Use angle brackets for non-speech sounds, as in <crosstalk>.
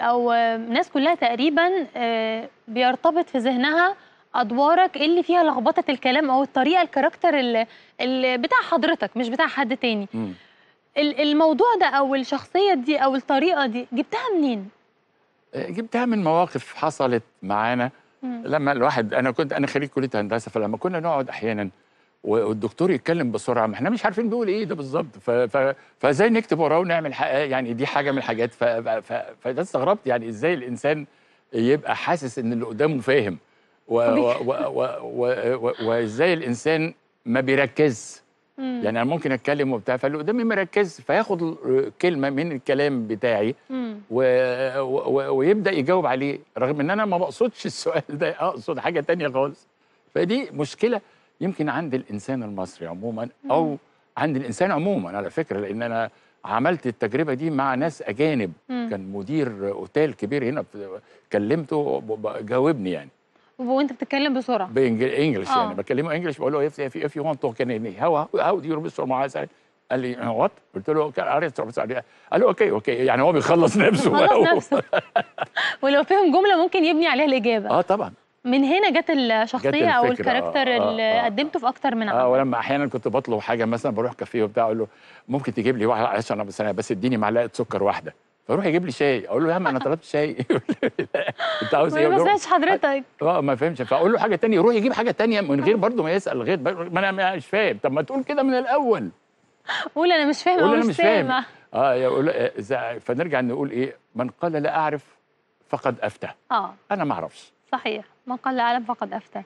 او الناس كلها تقريبا آه، بيرتبط في ذهنها ادوارك اللي فيها لخبطه الكلام او الطريقه الكاركتر اللي, اللي بتاع حضرتك مش بتاع حد تاني م. الموضوع ده او الشخصيه دي او الطريقه دي جبتها منين آه، جبتها من مواقف حصلت معانا لما الواحد انا كنت انا خريج كليه هندسه فلما كنا نقعد احيانا والدكتور يتكلم بسرعه ما احنا مش عارفين بيقول ايه ده بالظبط فازاي نكتب وراه ونعمل يعني دي حاجه من الحاجات فده استغربت يعني ازاي الانسان يبقى حاسس ان اللي قدامه فاهم وازاي الانسان ما بيركز يعني انا ممكن اتكلم وبتاع فاللي قدامي مركز فياخد كلمه من الكلام بتاعي و... و... ويبدا يجاوب عليه رغم ان انا ما بقصدش السؤال ده اقصد حاجه تانية خالص فدي مشكله يمكن عند الانسان المصري عموما او مم. عند الانسان عموما على فكره لان انا عملت التجربه دي مع ناس اجانب مم. كان مدير اوتيل كبير هنا كلمته جاوبني يعني وانت بتتكلم بسرعه بانجلش يعني آه. بكلمه انجلش بقول له اف يو وانت توك ان هاو هاو دو يو مستر معاذ قال لي وات uh, قلت له قال له اوكي اوكي يعني هو بيخلص <laughs> نفسه بيخلص <laughs> نفسه <laughs> ولو فهم جمله ممكن يبني عليها الاجابه اه طبعا من هنا جت الشخصيه جت او الكاركتر آه،, آه اللي آه قدمته في اكتر من آه، عمل اه ولما احيانا كنت بطلب حاجه مثلا بروح كافيه وبتاع اقول له ممكن تجيب لي واحده عشان انا بس انا بس اديني معلقه سكر واحده فروح يجيب لي شاي اقول له يا عم انا طلبت شاي <laughs> انت عاوز ايه ما سمعش حضرتك اه, آه، ما فهمش فاقول له حاجه ثانيه يروح يجيب حاجه ثانيه من غير برضه ما يسال غير ما انا مش فاهم طب ما تقول كده من الاول قول انا مش فاهم قول انا مش فاهم اه يقول فنرجع نقول ايه من قال لا اعرف فقد افتى اه انا ما اعرفش صحيح من قال العالم فقد أفتى